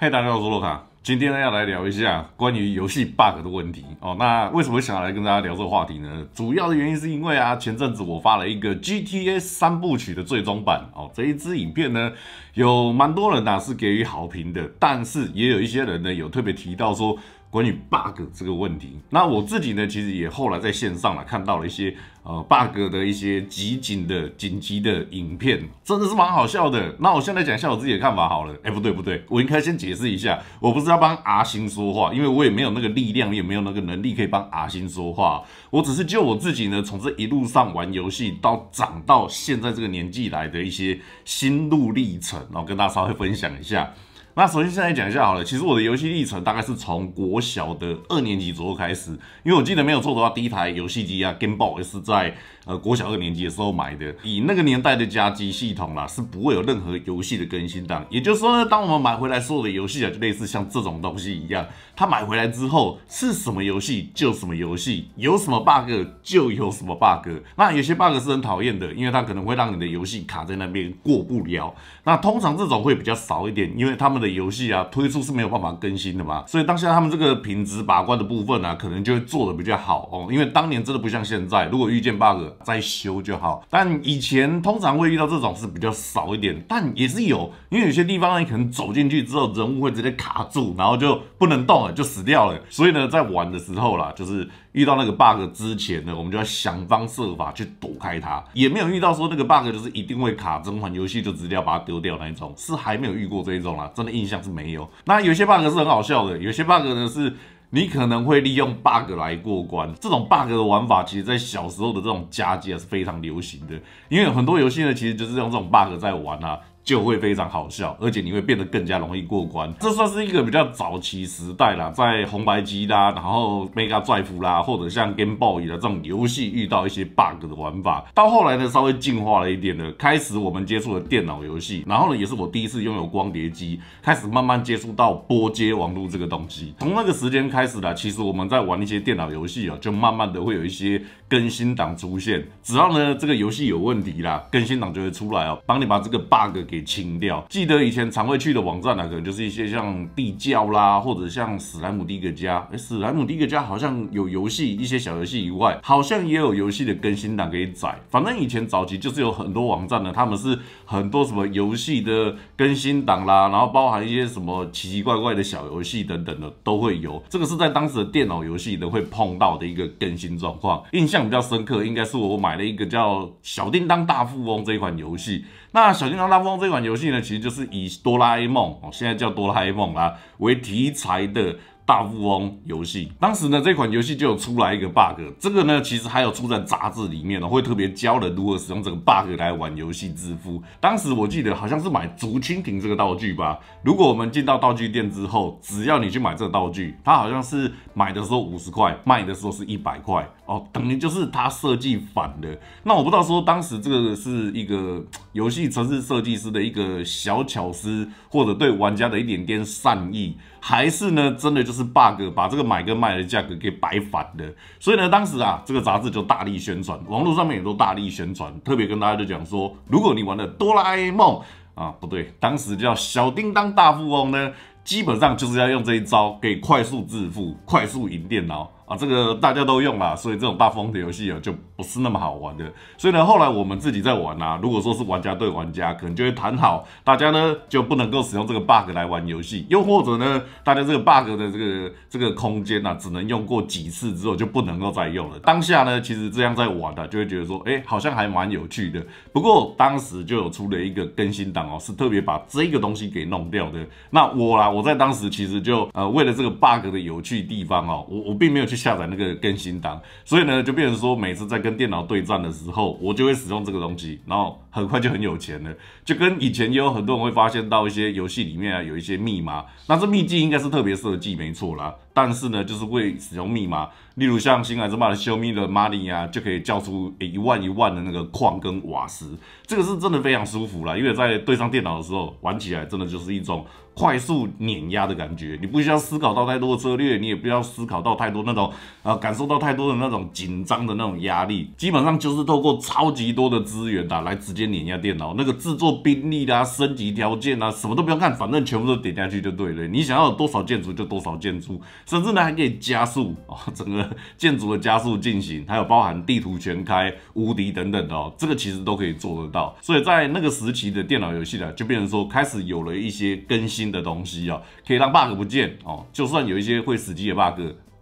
嗨，大家好，我是洛卡。今天呢要来聊一下关于游戏 bug 的问题哦。那为什么想来跟大家聊这个话题呢？主要的原因是因为啊，前阵子我发了一个 GTA 三部曲的最终版哦，这一支影片呢，有蛮多人呐是给予好评的，但是也有一些人呢有特别提到说。关于 bug 这个问题，那我自己呢，其实也后来在线上了看到了一些呃 bug 的一些集锦的紧急的影片，真的是蛮好笑的。那我现在讲一下我自己的看法好了。哎，不对不对，我应该先解释一下，我不是要帮阿星说话，因为我也没有那个力量，也没有那个能力可以帮阿星说话。我只是就我自己呢，从这一路上玩游戏到长到现在这个年纪来的一些心路历程，然后跟大家稍微分享一下。那首先先来讲一下好了，其实我的游戏历程大概是从国小的二年级左右开始，因为我记得没有错的话，第一台游戏机啊 Game Boy 是在呃国小二年级的时候买的。以那个年代的加机系统啦，是不会有任何游戏的更新档。也就是说呢，当我们买回来所有的游戏啊，就类似像这种东西一样，它买回来之后是什么游戏就什么游戏，有什么 bug 就有什么 bug。那有些 bug 是很讨厌的，因为它可能会让你的游戏卡在那边过不了。那通常这种会比较少一点，因为他们的。游戏啊，推出是没有办法更新的嘛，所以当下他们这个品质把关的部分啊，可能就会做的比较好哦。因为当年真的不像现在，如果遇见 bug 再修就好。但以前通常会遇到这种是比较少一点，但也是有，因为有些地方呢，你可能走进去之后，人物会直接卡住，然后就不能动了，就死掉了。所以呢，在玩的时候啦，就是遇到那个 bug 之前呢，我们就要想方设法去躲开它。也没有遇到说那个 bug 就是一定会卡，整款游戏就直接要把它丢掉那一种，是还没有遇过这一种啦，真的。印象是没有。那有些 bug 是很好笑的，有些 bug 呢是，你可能会利用 bug 来过关。这种 bug 的玩法，其实在小时候的这种家境啊是非常流行的，因为很多游戏呢，其实就是用这种 bug 在玩啊。就会非常好笑，而且你会变得更加容易过关。这算是一个比较早期时代啦，在红白机啦，然后 Mega Drive 啦，或者像 Game Boy 的这种游戏，遇到一些 bug 的玩法。到后来呢，稍微进化了一点的，开始我们接触了电脑游戏，然后呢，也是我第一次拥有光碟机，开始慢慢接触到波接网络这个东西。从那个时间开始啦，其实我们在玩一些电脑游戏啊，就慢慢的会有一些更新档出现。只要呢，这个游戏有问题啦，更新档就会出来哦，帮你把这个 bug 给。清掉。记得以前常会去的网站呢，可能就是一些像地窖啦，或者像史莱姆第一个家。哎，史莱姆第一个家好像有游戏，一些小游戏以外，好像也有游戏的更新档可以载。反正以前早期就是有很多网站呢，他们是很多什么游戏的更新档啦，然后包含一些什么奇奇怪怪的小游戏等等的都会有。这个是在当时的电脑游戏呢会碰到的一个更新状况。印象比较深刻，应该是我买了一个叫小叮当大富翁这一款游戏。那小叮当大富翁这这款游戏呢，其实就是以哆啦 A 梦，哦，现在叫哆啦 A 梦啦，为题材的。大富翁游戏当时呢，这款游戏就有出来一个 bug，这个呢其实还有出在杂志里面呢，会特别教人如何使用这个 bug 来玩游戏致富。当时我记得好像是买竹蜻蜓这个道具吧。如果我们进到道具店之后，只要你去买这个道具，它好像是买的时候五十块，卖的时候是一百块哦，等于就是它设计反的。那我不知道说当时这个是一个游戏城市设计师的一个小巧思，或者对玩家的一点点善意，还是呢真的就是。是 bug，把这个买跟卖的价格给摆反了。所以呢，当时啊，这个杂志就大力宣传，网络上面也都大力宣传，特别跟大家就讲说，如果你玩的哆啦 A 梦啊，不对，当时叫小叮当大富翁呢，基本上就是要用这一招，可以快速致富，快速赢电脑。啊，这个大家都用啦，所以这种大风的游戏啊，就不是那么好玩的。所以呢，后来我们自己在玩啊，如果说是玩家对玩家，可能就会谈好，大家呢就不能够使用这个 bug 来玩游戏。又或者呢，大家这个 bug 的这个这个空间呐，只能用过几次之后就不能够再用了。当下呢，其实这样在玩的，就会觉得说，哎，好像还蛮有趣的。不过当时就有出了一个更新档哦，是特别把这个东西给弄掉的。那我啦，我在当时其实就呃，为了这个 bug 的有趣地方哦，我我并没有去。下载那个更新档，所以呢，就变成说，每次在跟电脑对战的时候，我就会使用这个东西，然后很快就很有钱了。就跟以前也有很多人会发现到一些游戏里面啊，有一些密码，那这秘籍应该是特别设计，没错啦，但是呢，就是会使用密码，例如像新海之把的 Show me the money 啊，就可以叫出一万一万的那个矿跟瓦斯，这个是真的非常舒服啦，因为在对上电脑的时候，玩起来真的就是一种快速碾压的感觉，你不需要思考到太多的策略，你也不要思考到太多那种啊，感受到太多的那种紧张的那种压力，基本上就是透过超级多的资源打来直接碾压电脑。那个制作兵力啦、升级条件啊，什么都不用看，反正全部都点下去就对了。你想要多少建筑就多少建筑。甚至呢，还可以加速哦，整个建筑的加速进行，还有包含地图全开、无敌等等的哦，这个其实都可以做得到。所以在那个时期的电脑游戏呢，就变成说开始有了一些更新的东西啊，可以让 bug 不见哦，就算有一些会死机的 bug。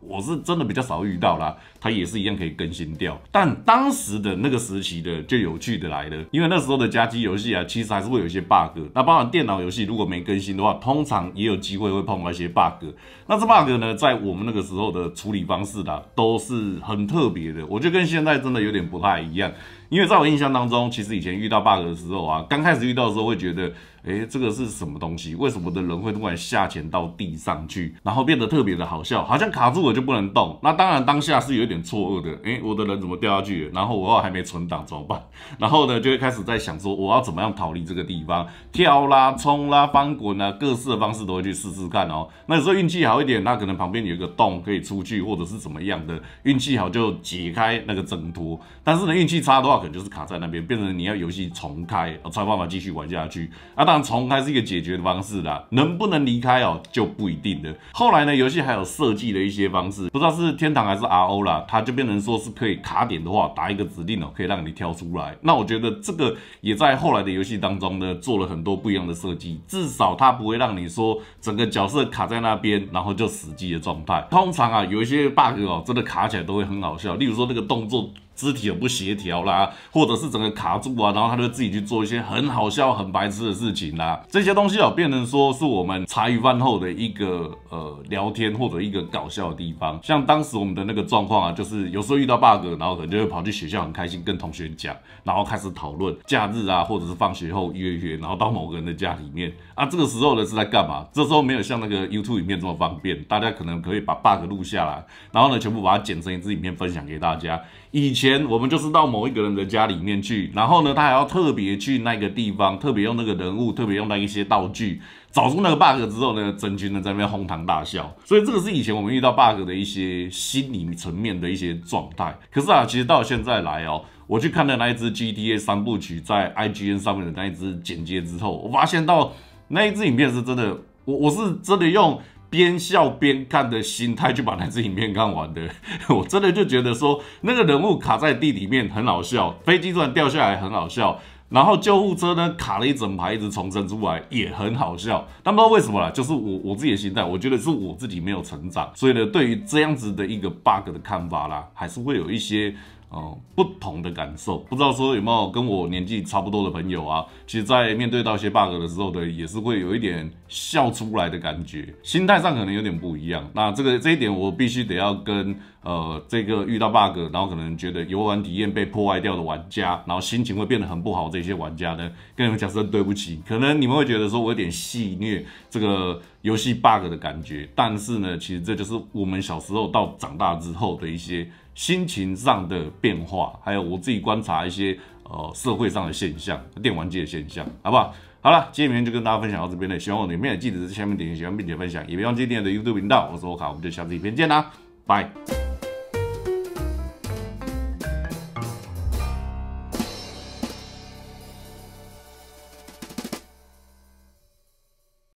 我是真的比较少遇到啦，它也是一样可以更新掉。但当时的那个时期的就有趣的来了，因为那时候的家机游戏啊，其实还是会有一些 bug。那包含电脑游戏，如果没更新的话，通常也有机会会碰到一些 bug。那这 bug 呢，在我们那个时候的处理方式啦，都是很特别的，我觉得跟现在真的有点不太一样。因为在我印象当中，其实以前遇到 bug 的时候啊，刚开始遇到的时候会觉得，诶，这个是什么东西？为什么的人会突然下潜到地上去，然后变得特别的好笑，好像卡住我就不能动。那当然当下是有一点错愕的，诶，我的人怎么掉下去了？然后我还没存档怎么办？然后呢，就会开始在想说，我要怎么样逃离这个地方？跳啦，冲啦，翻滚啦，各式的方式都会去试试看哦。那有时候运气好一点，那可能旁边有一个洞可以出去，或者是怎么样的，运气好就解开那个挣脱。但是呢，运气差的话。可能就是卡在那边，变成你要游戏重开，有办法继续玩下去。那当然重开是一个解决的方式啦，能不能离开哦就不一定了。后来呢，游戏还有设计了一些方式，不知道是天堂还是 RO 啦，它就变成说是可以卡点的话，打一个指令哦，可以让你跳出来。那我觉得这个也在后来的游戏当中呢，做了很多不一样的设计，至少它不会让你说整个角色卡在那边，然后就死机的状态。通常啊，有一些 bug 哦，真的卡起来都会很好笑。例如说那个动作。肢体有不协调啦，或者是整个卡住啊，然后他就自己去做一些很好笑、很白痴的事情啦。这些东西啊，变成说是我们茶余饭后的一个呃聊天或者一个搞笑的地方。像当时我们的那个状况啊，就是有时候遇到 bug，然后可能就会跑去学校很开心跟同学讲，然后开始讨论假日啊，或者是放学后约约，然后到某个人的家里面啊。这个时候呢是在干嘛？这时候没有像那个 YouTube 面这么方便，大家可能可以把 bug 录下来，然后呢全部把它剪成一支影片分享给大家。以前。前我们就是到某一个人的家里面去，然后呢，他还要特别去那个地方，特别用那个人物，特别用那一些道具找出那个 bug 之后呢，真君呢在那边哄堂大笑。所以这个是以前我们遇到 bug 的一些心理层面的一些状态。可是啊，其实到现在来哦，我去看了那一只 GTA 三部曲在 IGN 上面的那一只简介之后，我发现到那一只影片是真的，我我是真的用。边笑边看的心态就把那支影片看完的，我真的就觉得说那个人物卡在地里面很好笑，飞机突然掉下来很好笑，然后救护车呢卡了一整排一直重生出来也很好笑，但不知道为什么啦，就是我我自己的心态，我觉得是我自己没有成长，所以呢，对于这样子的一个 bug 的看法啦，还是会有一些。哦，不同的感受，不知道说有没有跟我年纪差不多的朋友啊，其实，在面对到一些 bug 的时候呢，也是会有一点笑出来的感觉，心态上可能有点不一样。那这个这一点，我必须得要跟呃，这个遇到 bug，然后可能觉得游玩体验被破坏掉的玩家，然后心情会变得很不好，这些玩家呢，跟你们讲声对不起，可能你们会觉得说我有点戏虐这个游戏 bug 的感觉，但是呢，其实这就是我们小时候到长大之后的一些。心情上的变化，还有我自己观察一些呃社会上的现象、电玩界的现象，好不好？好了，今天影片就跟大家分享到这边了，喜欢我影片记得在下面点击喜欢并且分享，也别忘记订阅的 YouTube 频道。我是欧卡，我们就下次影片见啦，拜。